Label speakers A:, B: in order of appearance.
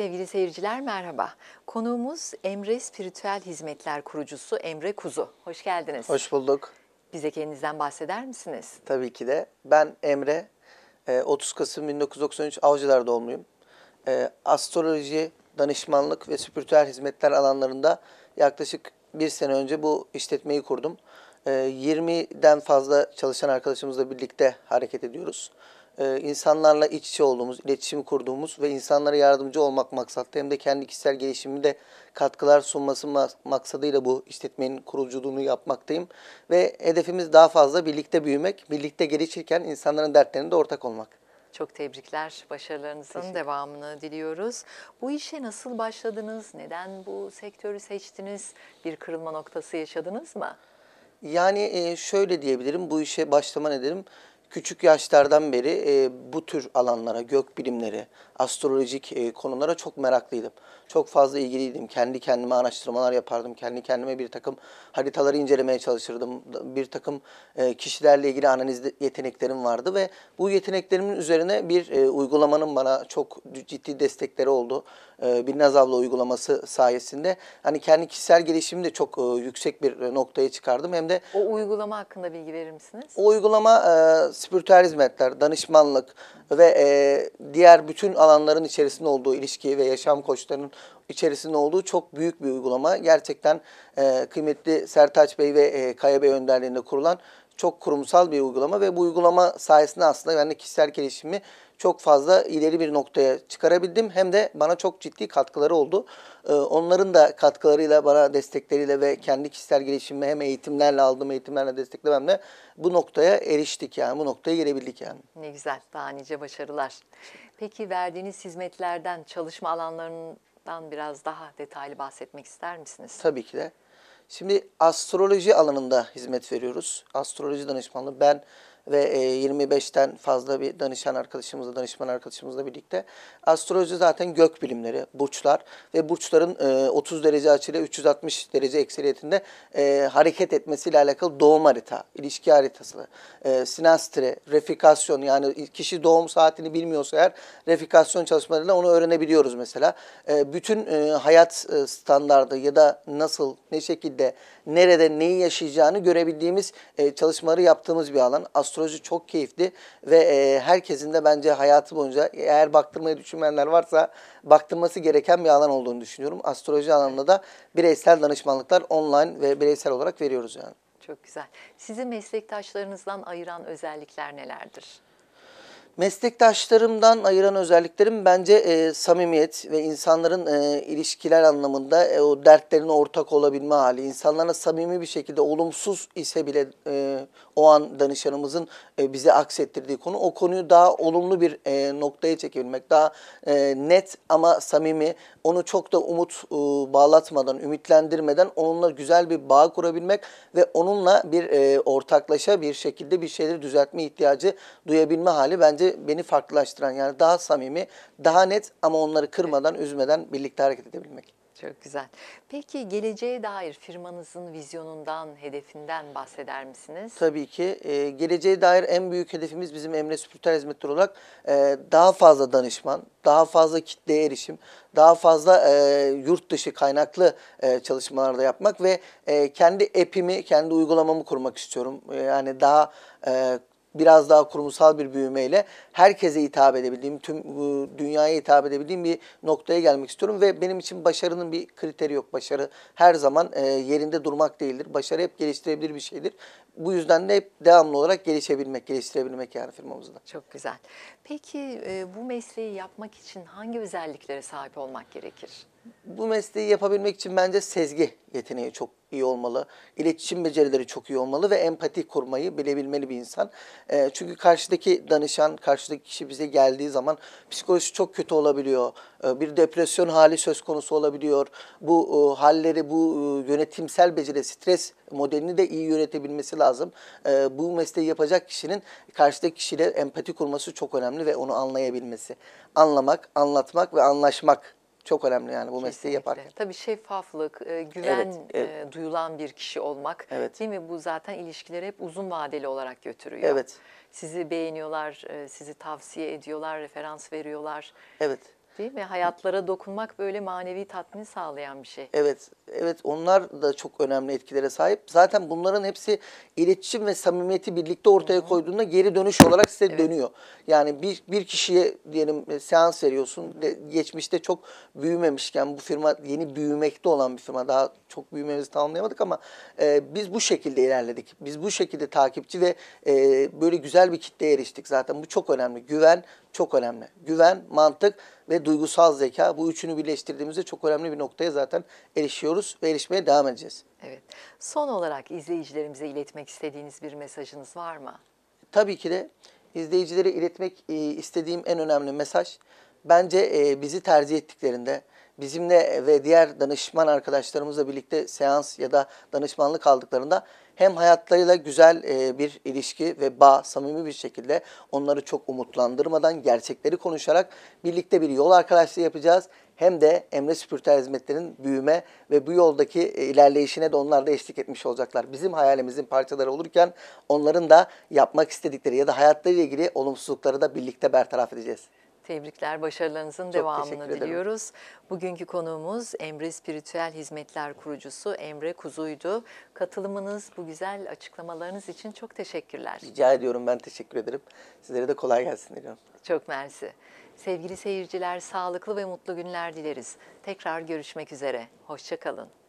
A: Sevgili seyirciler merhaba. Konuğumuz Emre Spiritüel Hizmetler kurucusu Emre Kuzu. Hoş geldiniz. Hoş bulduk. Bize kendinizden bahseder misiniz?
B: Tabii ki de. Ben Emre, 30 ee, Kasım 1993 Avcılar doğumluyum. Ee, astroloji, danışmanlık ve spiritüel hizmetler alanlarında yaklaşık bir sene önce bu işletmeyi kurdum. 20'den ee, fazla çalışan arkadaşımızla birlikte hareket ediyoruz. İnsanlarla ee, insanlarla iç içe olduğumuz, iletişim kurduğumuz ve insanlara yardımcı olmak maksatlı hem de kendi kişisel gelişimimi de katkılar sunması maksadıyla bu işletmenin kuruculuğunu yapmaktayım. Ve hedefimiz daha fazla birlikte büyümek, birlikte gelişirken insanların dertlerine de ortak olmak.
A: Çok tebrikler. Başarılarınızın devamını diliyoruz. Bu işe nasıl başladınız? Neden bu sektörü seçtiniz? Bir kırılma noktası yaşadınız mı?
B: Yani şöyle diyebilirim bu işe başlama nedenim küçük yaşlardan beri e, bu tür alanlara, gök bilimleri, astrolojik e, konulara çok meraklıydım. Çok fazla ilgiliydim. Kendi kendime araştırmalar yapardım. Kendi kendime bir takım haritaları incelemeye çalışırdım. Bir takım e, kişilerle ilgili analiz yeteneklerim vardı ve bu yeteneklerimin üzerine bir e, uygulamanın bana çok ciddi destekleri oldu. E, bir Nazavla uygulaması sayesinde hani kendi kişisel gelişimi de çok e, yüksek bir e, noktaya çıkardım. Hem de
A: o uygulama hakkında bilgi verir misiniz?
B: O uygulama e, spiritüel hizmetler, danışmanlık ve e, diğer bütün alanların içerisinde olduğu ilişki ve yaşam koçlarının içerisinde olduğu çok büyük bir uygulama. Gerçekten e, kıymetli Sertaç Bey ve e, Kaya Bey önderliğinde kurulan çok kurumsal bir uygulama ve bu uygulama sayesinde aslında ben de kişisel gelişimi çok fazla ileri bir noktaya çıkarabildim. Hem de bana çok ciddi katkıları oldu. Ee, onların da katkılarıyla, bana destekleriyle ve kendi kişisel gelişimime hem eğitimlerle aldığım eğitimlerle desteklememle bu noktaya eriştik yani. Bu noktaya girebildik yani.
A: Ne güzel. Daha nice başarılar. Peki verdiğiniz hizmetlerden, çalışma alanlarından biraz daha detaylı bahsetmek ister misiniz?
B: Tabii ki de. Şimdi astroloji alanında hizmet veriyoruz. Astroloji danışmanlığı. Ben ve 25'ten e, fazla bir danışan arkadaşımızla, danışman arkadaşımızla birlikte. Astroloji zaten gök bilimleri, burçlar ve burçların 30 e, derece açıyla 360 derece ekseriyetinde e, hareket etmesiyle alakalı doğum harita, ilişki haritası, e, sinastre, refikasyon yani kişi doğum saatini bilmiyorsa eğer refikasyon çalışmalarıyla onu öğrenebiliyoruz mesela. bütün hayat e, standardı ya da nasıl, ne şekilde, nerede, neyi yaşayacağını görebildiğimiz çalışmaları yaptığımız bir alan. Astroloji astroloji çok keyifli ve e, herkesin de bence hayatı boyunca eğer baktırmayı düşünmeyenler varsa baktırması gereken bir alan olduğunu düşünüyorum. Astroloji alanında da bireysel danışmanlıklar online ve bireysel olarak veriyoruz yani.
A: Çok güzel. Sizi meslektaşlarınızdan ayıran özellikler nelerdir?
B: Meslektaşlarımdan ayıran özelliklerim bence e, samimiyet ve insanların e, ilişkiler anlamında e, o dertlerine ortak olabilme hali. İnsanlara samimi bir şekilde olumsuz ise bile e, o an danışanımızın e, bize aksettirdiği konu o konuyu daha olumlu bir e, noktaya çekebilmek. Daha e, net ama samimi onu çok da umut e, bağlatmadan, ümitlendirmeden onunla güzel bir bağ kurabilmek ve onunla bir e, ortaklaşa bir şekilde bir şeyleri düzeltme ihtiyacı duyabilme hali bence beni farklılaştıran yani daha samimi, daha net ama onları kırmadan, üzmeden birlikte hareket edebilmek. Çok
A: güzel. Peki geleceğe dair firmanızın vizyonundan, hedefinden bahseder misiniz?
B: Tabii ki. Ee, geleceğe dair en büyük hedefimiz bizim Emre Spürtel Hizmetleri olarak e, daha fazla danışman, daha fazla kitleye erişim, daha fazla e, yurt dışı kaynaklı e, çalışmalarda yapmak ve e, kendi app'imi, kendi uygulamamı kurmak istiyorum. E, yani daha e, biraz daha kurumsal bir büyümeyle herkese hitap edebildiğim, tüm dünyaya hitap edebildiğim bir noktaya gelmek istiyorum ve benim için başarının bir kriteri yok. Başarı her zaman e, yerinde durmak değildir. Başarı hep geliştirebilir bir şeydir. Bu yüzden de hep devamlı olarak gelişebilmek, geliştirebilmek yani
A: firmamızda. Çok güzel. Peki e, bu mesleği yapmak için hangi özelliklere sahip olmak gerekir?
B: bu mesleği yapabilmek için bence sezgi yeteneği çok iyi olmalı. İletişim becerileri çok iyi olmalı ve empati kurmayı bilebilmeli bir insan. E, çünkü karşıdaki danışan, karşıdaki kişi bize geldiği zaman psikolojisi çok kötü olabiliyor. E, bir depresyon hali söz konusu olabiliyor. Bu e, halleri, bu e, yönetimsel beceri, stres modelini de iyi yönetebilmesi lazım. E, bu mesleği yapacak kişinin karşıdaki kişiyle empati kurması çok önemli ve onu anlayabilmesi. Anlamak, anlatmak ve anlaşmak çok önemli yani bu Kesinlikle. mesleği yaparken.
A: Tabii şeffaflık, e, güven evet, evet. duyulan bir kişi olmak evet. değil mi? Bu zaten ilişkileri hep uzun vadeli olarak götürüyor. Evet. Sizi beğeniyorlar, e, sizi tavsiye ediyorlar, referans veriyorlar. Evet. Değil mi? Hayatlara dokunmak böyle manevi tatmin sağlayan bir şey.
B: Evet, evet onlar da çok önemli etkilere sahip. Zaten bunların hepsi iletişim ve samimiyeti birlikte ortaya koyduğunda geri dönüş olarak size evet. dönüyor. Yani bir, bir kişiye diyelim e, seans veriyorsun. De, geçmişte çok büyümemişken bu firma yeni büyümekte olan bir firma. Daha çok büyümemizi tamamlayamadık ama e, biz bu şekilde ilerledik. Biz bu şekilde takipçi ve e, böyle güzel bir kitleye eriştik zaten. Bu çok önemli. Güven çok önemli. Güven, mantık ve duygusal zeka bu üçünü birleştirdiğimizde çok önemli bir noktaya zaten erişiyoruz ve erişmeye devam edeceğiz.
A: Evet. Son olarak izleyicilerimize iletmek istediğiniz bir mesajınız var mı?
B: Tabii ki de izleyicilere iletmek e, istediğim en önemli mesaj bence e, bizi tercih ettiklerinde bizimle ve diğer danışman arkadaşlarımızla birlikte seans ya da danışmanlık aldıklarında hem hayatlarıyla güzel e, bir ilişki ve bağ samimi bir şekilde onları çok umutlandırmadan gerçekleri konuşarak birlikte bir yol arkadaşlığı yapacağız. Hem de Emre Spiritel Hizmetleri'nin büyüme ve bu yoldaki e, ilerleyişine de onlar da eşlik etmiş olacaklar. Bizim hayalimizin parçaları olurken onların da yapmak istedikleri ya da hayatlarıyla ilgili olumsuzlukları da birlikte bertaraf edeceğiz.
A: Tebrikler, başarılarınızın Çok devamını diliyoruz. Bugünkü konuğumuz Emre Spiritüel Hizmetler kurucusu Emre Kuzu'ydu. Katılımınız, bu güzel açıklamalarınız için çok teşekkürler.
B: Rica ediyorum, ben teşekkür ederim. Sizlere de kolay gelsin diliyorum.
A: Çok mersi. Sevgili seyirciler, sağlıklı ve mutlu günler dileriz. Tekrar görüşmek üzere, hoşçakalın.